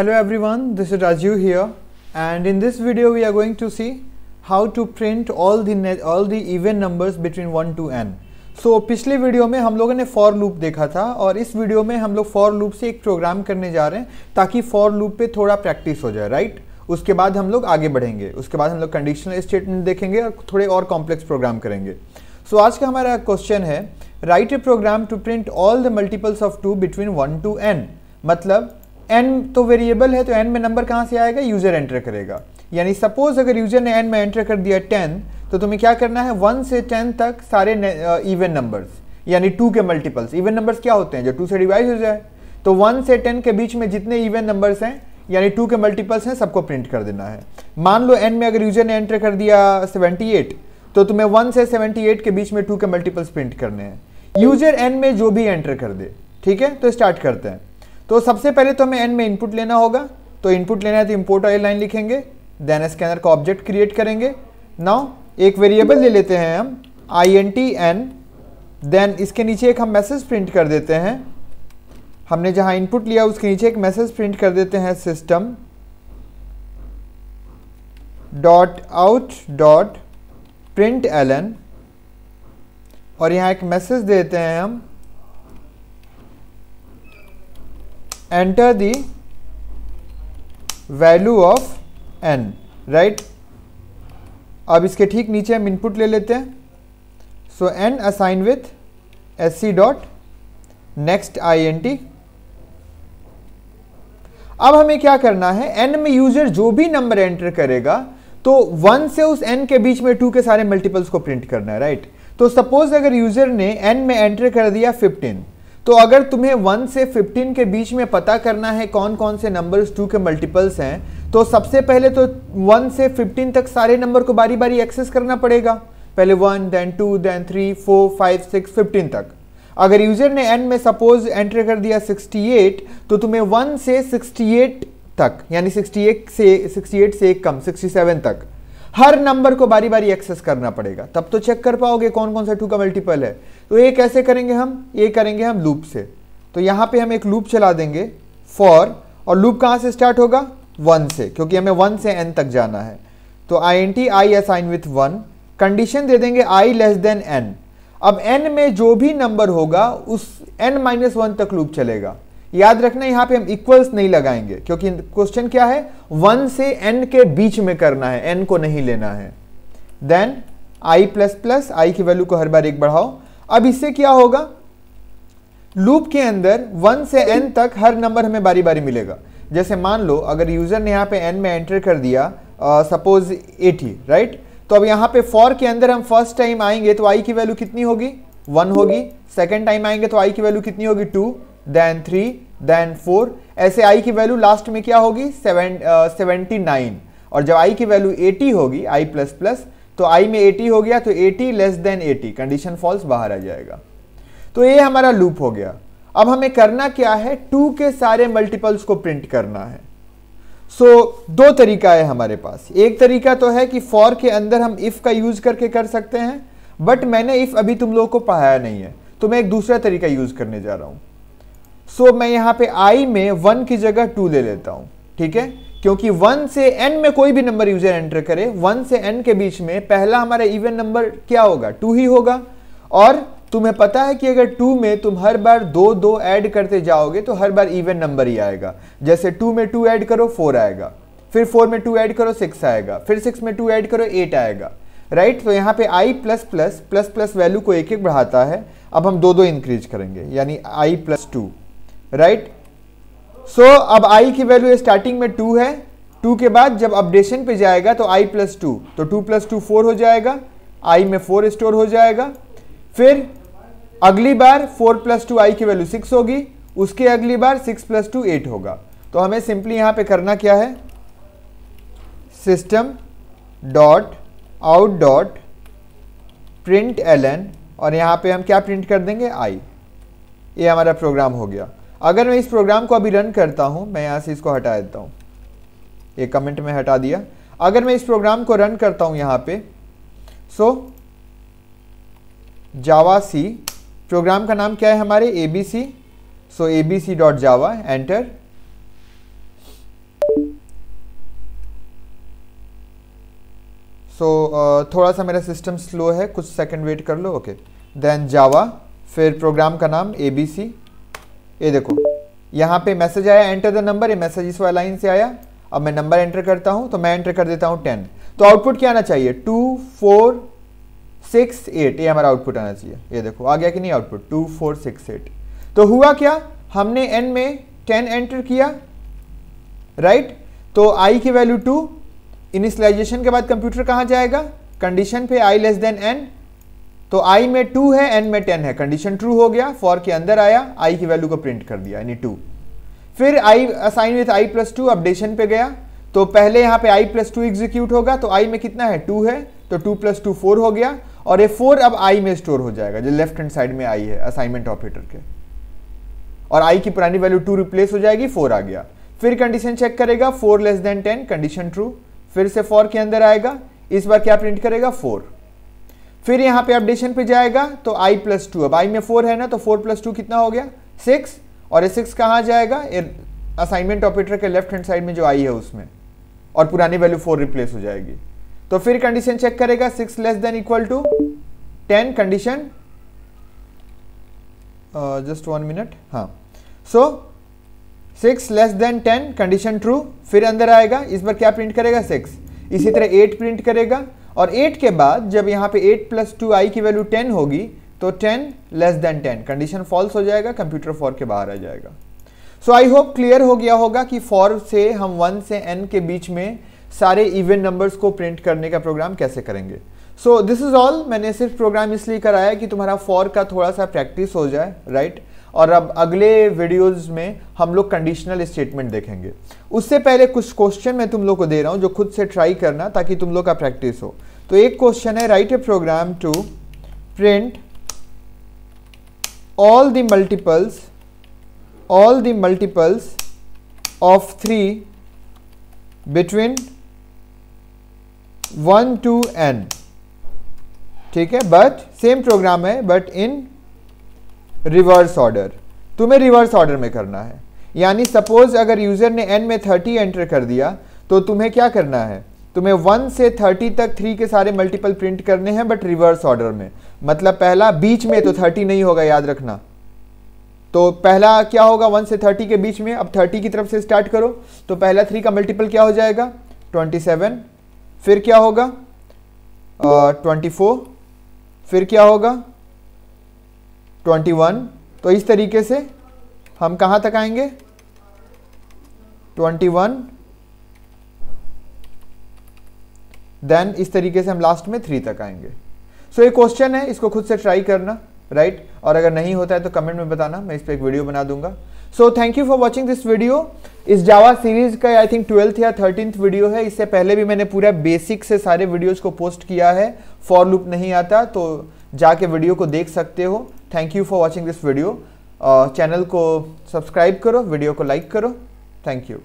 Hello everyone, this is Raju here and in this video we are going to see how to print all the all the even numbers between 1 to n. So so, पिछले video में हम लोगों ने for loop देखा था और इस video में हम लोग फॉर लूप से एक प्रोग्राम करने जा रहे हैं ताकि फॉर लूप पे थोड़ा प्रैक्टिस हो जाए राइट उसके बाद हम लोग आगे बढ़ेंगे उसके बाद हम लोग कंडीशनल स्टेटमेंट देखेंगे और थोड़े और कॉम्प्लेक्स प्रोग्राम करेंगे सो so, आज का हमारा क्वेश्चन है write a program to print all the multiples of two between one to N मतलब एन तो वेरिएबल है तो एन में नंबर कहाँ से आएगा यूजर एंटर करेगा यानी सपोज अगर यूजर ने एन में एंटर कर दिया टेन तो तुम्हें क्या करना है वन से टेन तक सारे इवन नंबर्स यानी टू के मल्टीपल्स इवन नंबर्स क्या होते हैं जो टू से डिवाइड हो जाए तो वन से टेन के बीच में जितने इवन नंबर्स हैं यानी टू के मल्टीपल्स हैं सबको प्रिंट कर देना है मान लो एन में अगर यूजर ने एंटर कर दिया सेवेंटी एट तो तुम्हें वन से सेवेंटी एट के बीच में टू के मल्टीपल्स प्रिंट करने हैं यूजर एन में जो भी एंटर कर दे ठीक है तो स्टार्ट करते हैं तो सबसे पहले तो हमें एंड में इनपुट लेना होगा तो इनपुट लेना है तो इम्पोर्ट वाली लाइन लिखेंगे देन स्कैनर का ऑब्जेक्ट क्रिएट करेंगे नाउ एक वेरिएबल ले लेते हैं हम I N T N then इसके नीचे एक हम मैसेज प्रिंट कर देते हैं हमने जहां इनपुट लिया उसके नीचे एक मैसेज प्रिंट कर देते हैं system dot out dot print L और यहाँ एक मैसेज देते हैं हम enter the value of N right अब इसके ठीक नीचे हम इनपुट ले लेते हैं so N assign with S C dot next I N T अब हमें क्या करना है एन में यूजर जो भी नंबर एंटर करेगा तो वन से उस एन के बीच में टू के सारे मल्टीपल्स को प्रिंट करना है राइट right? तो सपोज अगर यूजर ने एन में एंटर कर दिया फिफ्टीन तो अगर तुम्हें वन से फिफ्टीन के बीच में पता करना है कौन कौन से नंबर्स टू के मल्टीपल्स हैं तो सबसे पहले तो वन से फिफ्टीन तक सारे नंबर को बारी बारी एक्सेस करना पड़ेगा पहले one then two then three four five six fifteen तक अगर यूजर ने एन में सपोज एंटर कर दिया 68 तो तुम्हें वन से 68 तक यानी 68 से 68 से एक कम 67 तक हर नंबर को बारी बारी एक्सेस करना पड़ेगा तब तो चेक कर पाओगे कौन कौन सा टू का मल्टीपल है तो ये कैसे करेंगे हम ये करेंगे हम लूप से तो यहां पे हम एक लूप चला देंगे फॉर और लूप कहां से स्टार्ट होगा वन से क्योंकि हमें वन से एन तक जाना है तो I N T I assign with one condition दे देंगे आई लेस देन एन अब एन में जो भी नंबर होगा उस एन माइनस वन तक लूप चलेगा याद रखना यहां पे हम इक्वल्स नहीं लगाएंगे क्योंकि क्वेश्चन क्या है वन से एन के बीच में करना है एन को नहीं लेना है then I plus plus I की वैल्यू को हर बार एक बढ़ाओ अब इससे क्या होगा लूप के अंदर वन से एन तक हर नंबर हमें बारी बारी मिलेगा जैसे मान लो अगर यूजर ने यहाँ पे एन में एंटर कर दिया सपोज एटी राइट तो अब यहां पे फॉर के अंदर हम फर्स्ट टाइम आएंगे तो आई की वैल्यू कितनी होगी वन होगी सेकेंड टाइम आएंगे तो आई की वैल्यू कितनी होगी two then three then four ऐसे आई की वैल्यू लास्ट में क्या होगी सेवन सेवेंटी नाइन और जब आई की वैल्यू एटी होगी आई प्लस प्लस तो आई में एटी हो गया तो eighty less than eighty condition false बाहर आ जाएगा तो ये हमारा लूप हो गया अब हमें करना क्या है टू के सारे मल्टीपल्स को प्रिंट करना है सो so, दो तरीका है हमारे पास एक तरीका तो है कि फॉर के अंदर हम इफ का यूज करके कर सकते हैं बट मैंने इफ अभी तुम लोगों को पढ़ाया नहीं है तो मैं एक दूसरा तरीका यूज करने जा रहा हूं सो so, मैं यहाँ पे आई में वन की जगह टू ले लेता हूँ ठीक है क्योंकि वन से एन में कोई भी नंबर यूजर एंटर करे वन से एन के बीच में पहला हमारा इवन नंबर क्या होगा टू ही होगा और तुम्हें पता है कि अगर टू में तुम हर बार दो दो ऐड करते जाओगे तो हर बार इवन नंबर ही आएगा जैसे टू में टू ऐड करो फोर आएगा फिर फोर में टू ऐड करो सिक्स आएगा फिर सिक्स में टू ऐड करो एट आएगा राइट right? तो यहाँ पे I plus plus plus plus value को एक एक बढ़ाता है अब हम दो दो इंक्रीज करेंगे यानी I plus two right so अब आई की वैल्यू स्टार्टिंग में टू है टू के बाद जब अपडेशन पे जाएगा तो आई प्लस टू तो टू प्लस टू फोर हो जाएगा आई में फोर स्टोर हो जाएगा फिर अगली बार फोर प्लस टू आई की वैल्यू सिक्स होगी उसके अगली बार सिक्स प्लस टू एट होगा तो हमें सिंपली यहां पे करना क्या है system dot out dot print L और यहां पे हम क्या प्रिंट कर देंगे आई ये हमारा प्रोग्राम हो गया अगर मैं इस प्रोग्राम को अभी रन करता हूँ मैं यहाँ से इसको हटा देता हूँ ये कमेंट में हटा दिया अगर मैं इस प्रोग्राम को रन करता हूँ यहाँ पे सो जावा सी प्रोग्राम का नाम क्या है हमारे A B C so A B C dot Java enter so थोड़ा सा मेरा सिस्टम स्लो है कुछ सेकंड वेट कर लो ओके देन जावा फिर प्रोग्राम का नाम ए बी सी ये देखो यहाँ पे मैसेज आया एंटर द नंबर ये मैसेज इस वाला लाइन से आया अब मैं नंबर एंटर करता हूँ तो मैं एंटर कर देता हूँ टेन तो आउटपुट क्या आना चाहिए टू फोर सिक्स एट ये हमारा आउटपुट आना चाहिए ये देखो आ गया कि नहीं output two four six eight तो हुआ क्या हमने एन में टेन एंटर किया राइट right? तो आई की वैल्यू टू इनिशलाइजेशन के बाद कंप्यूटर कहाँ जाएगा कंडीशन पे आई लेस देन एन तो i में टू है n में टेन है कंडीशन ट्रू हो गया फॉर के अंदर आया i की वैल्यू को प्रिंट कर दिया यानी टू फिर I assign with I plus two updation पे गया तो पहले यहां पे आई प्लस टू एग्जीक्यूट होगा तो आई में कितना है टू है तो टू प्लस टू फोर हो गया और ये फोर अब आई में स्टोर हो जाएगा जो लेफ्ट हैंड साइड में आई है असाइनमेंट ऑपरेटर के और आई की पुरानी वैल्यू टू रिप्लेस हो जाएगी फोर आ गया फिर कंडीशन चेक करेगा four less than ten condition true फिर से फोर के अंदर आएगा इस बार क्या प्रिंट करेगा फोर फिर यहाँ पे अपडेशन पे जाएगा तो i प्लस टू अब i में फोर है ना तो फोर प्लस टू कितना हो गया सिक्स और ये सिक्स कहाँ जाएगा असाइनमेंट ऑपरेटर के लेफ्ट हैंड साइड में जो आई है उसमें और पुरानी वैल्यू फोर रिप्लेस हो जाएगी तो फिर कंडीशन चेक करेगा six less than equal to ten condition just one minute हाँ so six less than ten condition true फिर अंदर आएगा इस बार क्या प्रिंट करेगा सिक्स इसी तरह एट प्रिंट करेगा और 8 के बाद जब यहाँ पे 8 प्लस टू आई की वैल्यू 10 होगी तो 10 लेस देन 10 कंडीशन फॉल्स हो जाएगा कंप्यूटर फॉर के बाहर आ जाएगा सो आई होप क्लियर हो गया होगा कि फॉर से हम 1 से n के बीच में सारे इवेंट नंबर्स को प्रिंट करने का प्रोग्राम कैसे करेंगे सो दिस इज ऑल मैंने सिर्फ प्रोग्राम इसलिए कराया कि तुम्हारा फॉर का थोड़ा सा प्रैक्टिस हो जाए राइट right? और अब अगले वीडियोस में हम लोग कंडीशनल स्टेटमेंट देखेंगे उससे पहले कुछ क्वेश्चन मैं तुम लोग को दे रहा हूँ जो खुद से ट्राई करना ताकि तुम लोग का प्रैक्टिस हो तो एक क्वेश्चन है write a program to print all the multiples all the multiples of three between one to N ठीक है बट सेम प्रोग्राम है बट इन रिवर्स ऑर्डर तुम्हें रिवर्स ऑर्डर में करना है यानी सपोज अगर यूज़र ने एन में थर्टी एंटर कर दिया तो तुम्हें क्या करना है तुम्हें वन से थर्टी तक थ्री के सारे मल्टीपल प्रिंट करने हैं बट रिवर्स ऑर्डर में मतलब पहला बीच में तो थर्टी नहीं होगा याद रखना तो पहला क्या होगा वन से थर्टी के बीच में अब थर्टी की तरफ से स्टार्ट करो तो पहला थ्री का मल्टीपल क्या हो जाएगा ट्वेंटी सेवन फिर क्या होगा ट्वेंटी फोर फिर क्या होगा ट्वेंटी वन तो इस तरीके से हम कहाँ तक आएंगे ट्वेंटी वन देन इस तरीके से हम लास्ट में थ्री तक आएंगे सो so, ये क्वेश्चन है इसको खुद से ट्राई करना राइट right? और अगर नहीं होता है तो कमेंट में बताना मैं इस पर एक वीडियो बना दूंगा so thank you for watching this video इस जावा सीरीज का आई थिंक ट्वेल्थ या थर्टींथ वीडियो है इससे पहले भी मैंने पूरा बेसिक से सारे वीडियोज को पोस्ट किया है फॉर लुप नहीं आता तो जाके वीडियो को देख सकते हो thank you for watching this video channel को सब्सक्राइब करो वीडियो को लाइक करो थैंक यू